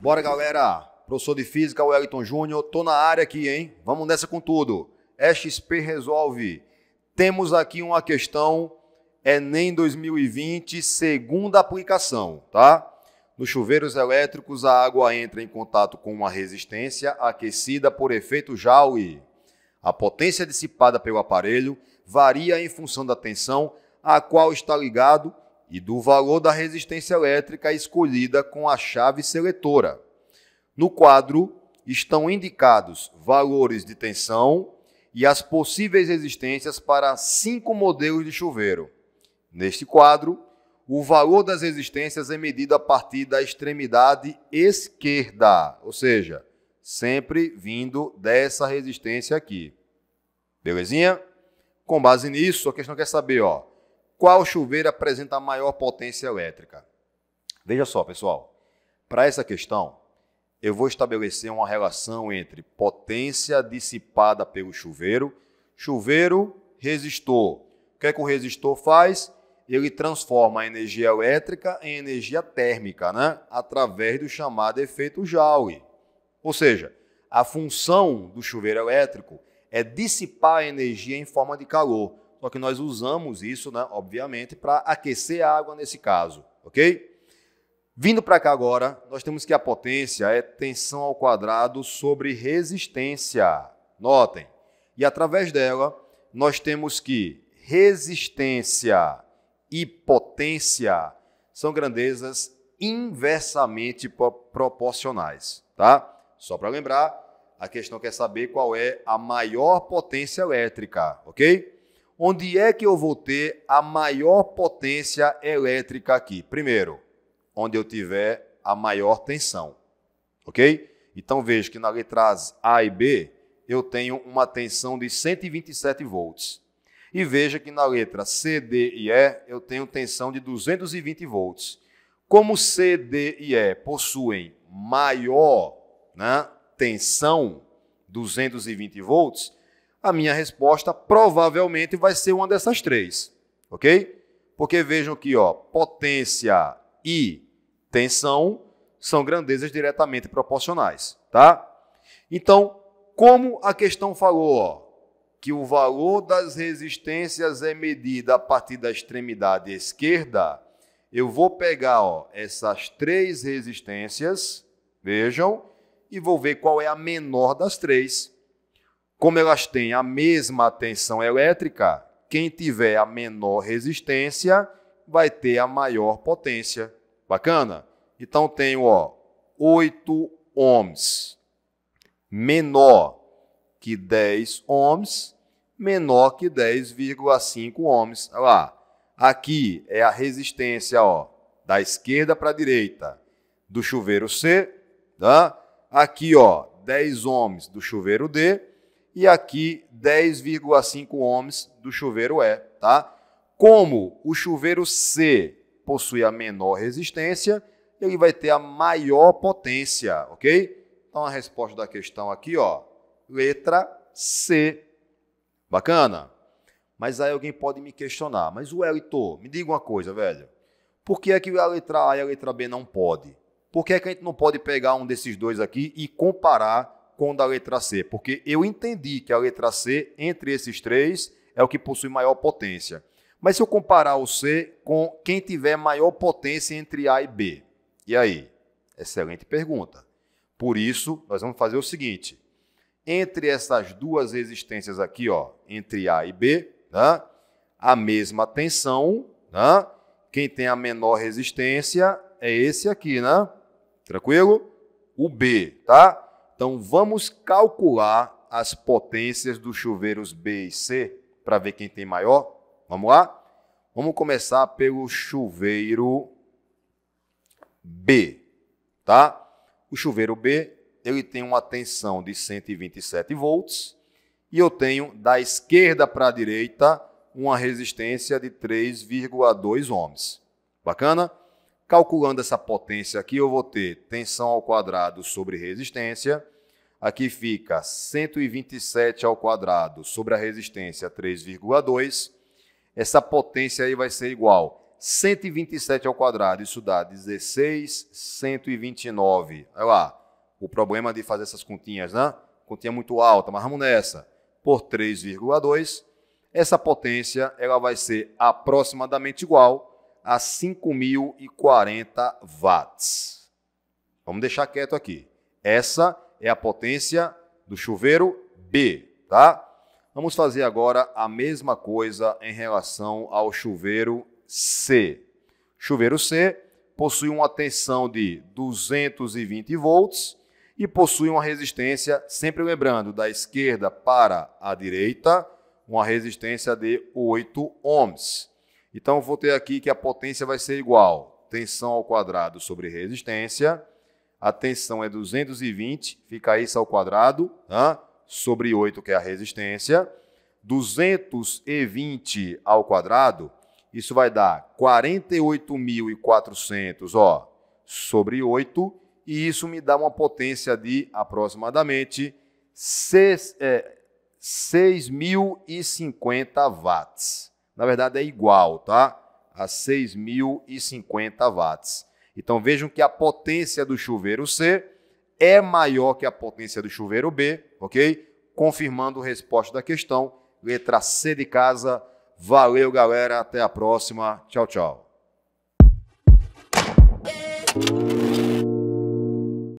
Bora, galera! Professor de Física, Wellington Júnior, tô na área aqui, hein? Vamos nessa com tudo. XP Resolve. Temos aqui uma questão Enem 2020, segunda aplicação, tá? Nos chuveiros elétricos, a água entra em contato com uma resistência aquecida por efeito Joule. A potência dissipada pelo aparelho varia em função da tensão a qual está ligado e do valor da resistência elétrica escolhida com a chave seletora. No quadro estão indicados valores de tensão e as possíveis resistências para cinco modelos de chuveiro. Neste quadro, o valor das resistências é medido a partir da extremidade esquerda, ou seja, sempre vindo dessa resistência aqui. Belezinha? Com base nisso, a questão quer saber, ó, qual chuveiro apresenta a maior potência elétrica? Veja só, pessoal. Para essa questão, eu vou estabelecer uma relação entre potência dissipada pelo chuveiro, chuveiro, resistor. O que é que o resistor faz? Ele transforma a energia elétrica em energia térmica, né? através do chamado efeito Joule. Ou seja, a função do chuveiro elétrico é dissipar a energia em forma de calor só que nós usamos isso, né, obviamente, para aquecer a água nesse caso, ok? Vindo para cá agora, nós temos que a potência é tensão ao quadrado sobre resistência. Notem. E através dela, nós temos que resistência e potência são grandezas inversamente proporcionais, tá? Só para lembrar, a questão quer saber qual é a maior potência elétrica, ok? onde é que eu vou ter a maior potência elétrica aqui? Primeiro, onde eu tiver a maior tensão, ok? Então veja que na letra A e B eu tenho uma tensão de 127 volts. E veja que na letra C, D e E eu tenho tensão de 220 volts. Como C, D e E possuem maior né, tensão, 220 volts, a minha resposta provavelmente vai ser uma dessas três, ok? Porque vejam que ó, potência e tensão são grandezas diretamente proporcionais, tá? Então, como a questão falou ó, que o valor das resistências é medido a partir da extremidade esquerda, eu vou pegar ó, essas três resistências, vejam, e vou ver qual é a menor das três. Como elas têm a mesma tensão elétrica, quem tiver a menor resistência vai ter a maior potência. Bacana? Então tenho ó, 8 ohms menor que 10 ohms, menor que 10,5 ohms. Olha lá. Aqui é a resistência ó, da esquerda para a direita do chuveiro C. Tá? Aqui, ó, 10 ohms do chuveiro D e aqui 10,5 ohms do chuveiro E, é, tá? Como o chuveiro C possui a menor resistência, ele vai ter a maior potência, ok? Então a resposta da questão aqui, ó, letra C. Bacana? Mas aí alguém pode me questionar, mas o Elito, me diga uma coisa, velho. Por que é que a letra A e a letra B não pode? Por que é que a gente não pode pegar um desses dois aqui e comparar com da letra C? Porque eu entendi que a letra C, entre esses três, é o que possui maior potência. Mas se eu comparar o C com quem tiver maior potência entre A e B? E aí? Excelente pergunta. Por isso, nós vamos fazer o seguinte. Entre essas duas resistências aqui, ó, entre A e B, né, a mesma tensão, né, quem tem a menor resistência é esse aqui, né? Tranquilo? O B, tá? Então vamos calcular as potências dos chuveiros B e C para ver quem tem maior. Vamos lá? Vamos começar pelo chuveiro B, tá? O chuveiro B, ele tem uma tensão de 127 volts e eu tenho da esquerda para a direita uma resistência de 3,2 ohms. Bacana? Calculando essa potência aqui, eu vou ter tensão ao quadrado sobre resistência. Aqui fica 127 ao quadrado sobre a resistência 3,2. Essa potência aí vai ser igual 127 ao quadrado, isso dá 16129. Olha lá, o problema de fazer essas continhas, né? Continha muito alta, mas vamos nessa. Por 3,2, essa potência ela vai ser aproximadamente igual a 5.040 watts. Vamos deixar quieto aqui. Essa é a potência do chuveiro B, tá? Vamos fazer agora a mesma coisa em relação ao chuveiro C. Chuveiro C possui uma tensão de 220 volts e possui uma resistência, sempre lembrando, da esquerda para a direita, uma resistência de 8 ohms. Então, vou ter aqui que a potência vai ser igual. Tensão ao quadrado sobre resistência. A tensão é 220, fica isso ao quadrado, tá? sobre 8, que é a resistência. 220 ao quadrado, isso vai dar 48.400 ó, sobre 8, e isso me dá uma potência de aproximadamente 6.050 é, watts na verdade é igual, tá? A 6.050 watts. Então vejam que a potência do chuveiro C é maior que a potência do chuveiro B, ok? Confirmando a resposta da questão, letra C de casa. Valeu, galera. Até a próxima. Tchau, tchau.